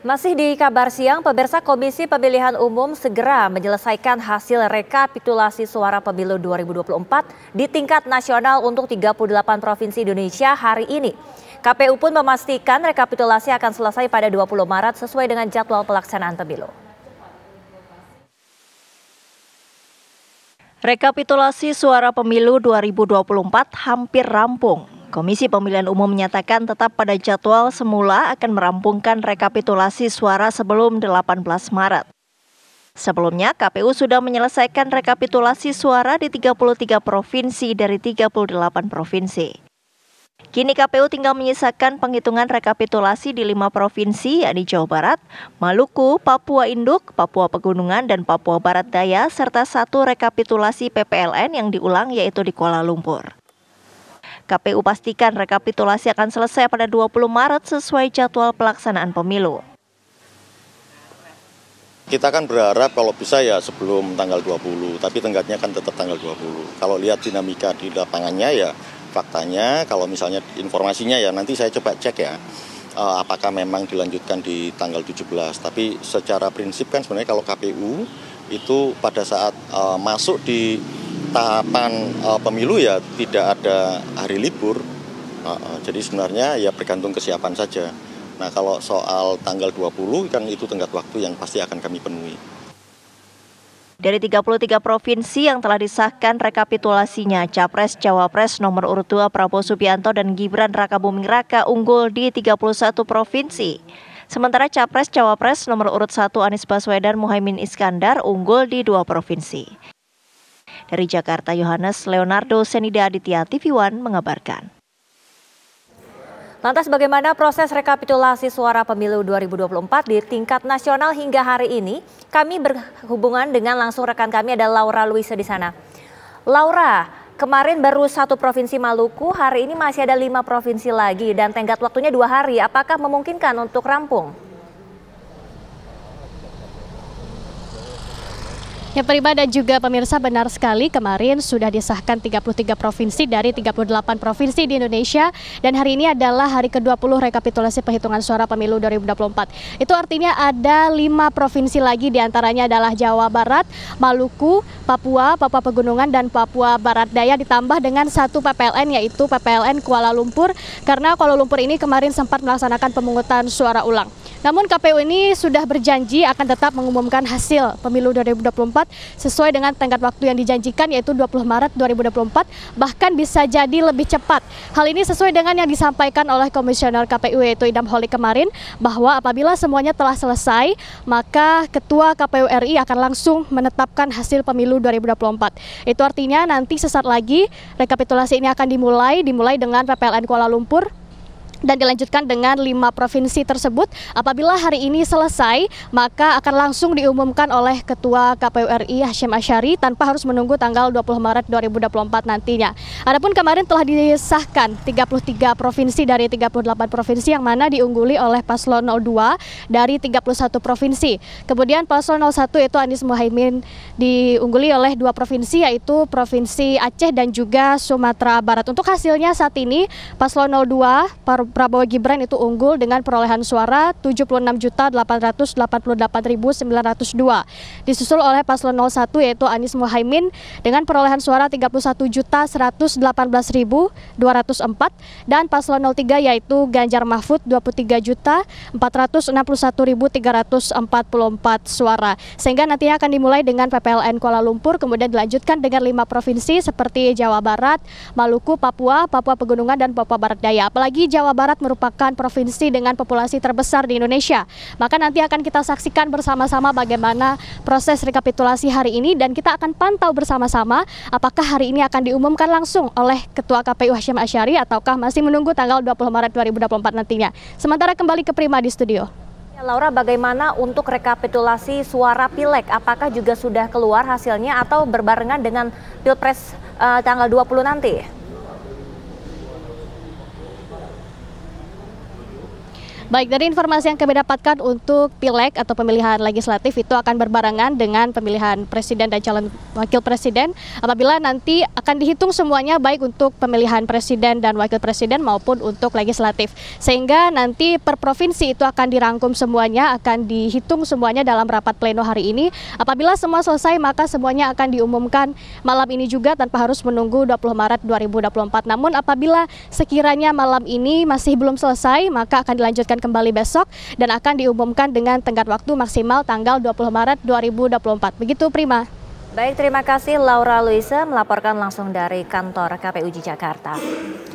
Masih di kabar siang, pemirsa Komisi Pemilihan Umum segera menyelesaikan hasil rekapitulasi suara pemilu 2024 di tingkat nasional untuk 38 provinsi Indonesia hari ini. KPU pun memastikan rekapitulasi akan selesai pada 20 Maret sesuai dengan jadwal pelaksanaan pemilu. Rekapitulasi suara pemilu 2024 hampir rampung. Komisi Pemilihan Umum menyatakan tetap pada jadwal semula akan merampungkan rekapitulasi suara sebelum 18 Maret. Sebelumnya, KPU sudah menyelesaikan rekapitulasi suara di 33 provinsi dari 38 provinsi. Kini KPU tinggal menyisakan penghitungan rekapitulasi di lima provinsi, yakni Jawa Barat, Maluku, Papua Induk, Papua Pegunungan, dan Papua Barat Daya, serta satu rekapitulasi PPLN yang diulang yaitu di Kuala Lumpur. KPU pastikan rekapitulasi akan selesai pada 20 Maret sesuai jadwal pelaksanaan pemilu. Kita kan berharap kalau bisa ya sebelum tanggal 20, tapi tenggatnya kan tetap tanggal 20. Kalau lihat dinamika di lapangannya ya faktanya, kalau misalnya informasinya ya nanti saya coba cek ya eh, apakah memang dilanjutkan di tanggal 17. Tapi secara prinsip kan sebenarnya kalau KPU itu pada saat eh, masuk di tahapan uh, pemilu ya tidak ada hari libur. Uh, uh, jadi sebenarnya ya bergantung kesiapan saja. Nah, kalau soal tanggal 20 kan itu tenggat waktu yang pasti akan kami penuhi. Dari 33 provinsi yang telah disahkan rekapitulasinya, Capres Cawapres nomor urut 2 Prabowo Subianto dan Gibran Raka Buming Raka unggul di 31 provinsi. Sementara Capres Cawapres nomor urut 1 Anies Baswedan Muhaymin Iskandar unggul di dua provinsi. Dari Jakarta, Yohanes Leonardo Senida Aditya tv One mengabarkan. Lantas bagaimana proses rekapitulasi suara pemilu 2024 di tingkat nasional hingga hari ini? Kami berhubungan dengan langsung rekan kami ada Laura Luisa di sana. Laura, kemarin baru satu provinsi Maluku, hari ini masih ada lima provinsi lagi dan tenggat waktunya dua hari. Apakah memungkinkan untuk rampung? Ya Prima dan juga pemirsa benar sekali kemarin sudah disahkan 33 provinsi dari 38 provinsi di Indonesia dan hari ini adalah hari ke-20 rekapitulasi perhitungan suara pemilu 2024. Itu artinya ada 5 provinsi lagi diantaranya adalah Jawa Barat, Maluku, Papua, Papua Pegunungan dan Papua Barat Daya ditambah dengan satu PPLN yaitu PPLN Kuala Lumpur karena Kuala Lumpur ini kemarin sempat melaksanakan pemungutan suara ulang. Namun KPU ini sudah berjanji akan tetap mengumumkan hasil pemilu 2024 sesuai dengan tenggat waktu yang dijanjikan yaitu 20 Maret 2024 bahkan bisa jadi lebih cepat. Hal ini sesuai dengan yang disampaikan oleh Komisioner KPU yaitu Idam Holik kemarin bahwa apabila semuanya telah selesai maka Ketua KPU RI akan langsung menetapkan hasil pemilu 2024. Itu artinya nanti sesaat lagi rekapitulasi ini akan dimulai dimulai dengan PPLN Kuala Lumpur dan dilanjutkan dengan lima provinsi tersebut. Apabila hari ini selesai, maka akan langsung diumumkan oleh Ketua KPU RI Hashim Asyari tanpa harus menunggu tanggal 20 Maret 2024 nantinya. Adapun kemarin telah disahkan 33 provinsi dari 38 provinsi yang mana diungguli oleh paslon 02 dari 31 provinsi. Kemudian paslon 01 itu Anies Muhaimin diungguli oleh dua provinsi yaitu Provinsi Aceh dan juga Sumatera Barat. Untuk hasilnya saat ini paslon 02 Prabowo Gibran itu unggul dengan perolehan suara 76.888.902 disusul oleh paslon 01 yaitu Anies Muhaimin dengan perolehan suara 31.118.204 dan paslon 03 yaitu Ganjar Mahfud 23.461.344 suara sehingga nantinya akan dimulai dengan PPLN Kuala Lumpur kemudian dilanjutkan dengan lima provinsi seperti Jawa Barat, Maluku, Papua, Papua Pegunungan dan Papua Barat Daya. Apalagi Jawa Barat Barat merupakan provinsi dengan populasi terbesar di Indonesia. Maka nanti akan kita saksikan bersama-sama bagaimana proses rekapitulasi hari ini dan kita akan pantau bersama-sama apakah hari ini akan diumumkan langsung oleh Ketua KPU Hashim Asyari ataukah masih menunggu tanggal 20 Maret 2024 nantinya. Sementara kembali ke Prima di studio. Ya, Laura, bagaimana untuk rekapitulasi suara pileg? Apakah juga sudah keluar hasilnya atau berbarengan dengan pilpres uh, tanggal 20 nanti? Baik, dari informasi yang kami dapatkan untuk pileg atau pemilihan legislatif itu akan berbarengan dengan pemilihan presiden dan calon wakil presiden apabila nanti akan dihitung semuanya baik untuk pemilihan presiden dan wakil presiden maupun untuk legislatif. Sehingga nanti per provinsi itu akan dirangkum semuanya, akan dihitung semuanya dalam rapat pleno hari ini. Apabila semua selesai maka semuanya akan diumumkan malam ini juga tanpa harus menunggu 20 Maret 2024. Namun apabila sekiranya malam ini masih belum selesai maka akan dilanjutkan kembali besok dan akan diumumkan dengan tenggat waktu maksimal tanggal 20 Maret 2024. Begitu Prima. Baik, terima kasih Laura Luisa melaporkan langsung dari kantor KPU Jakarta.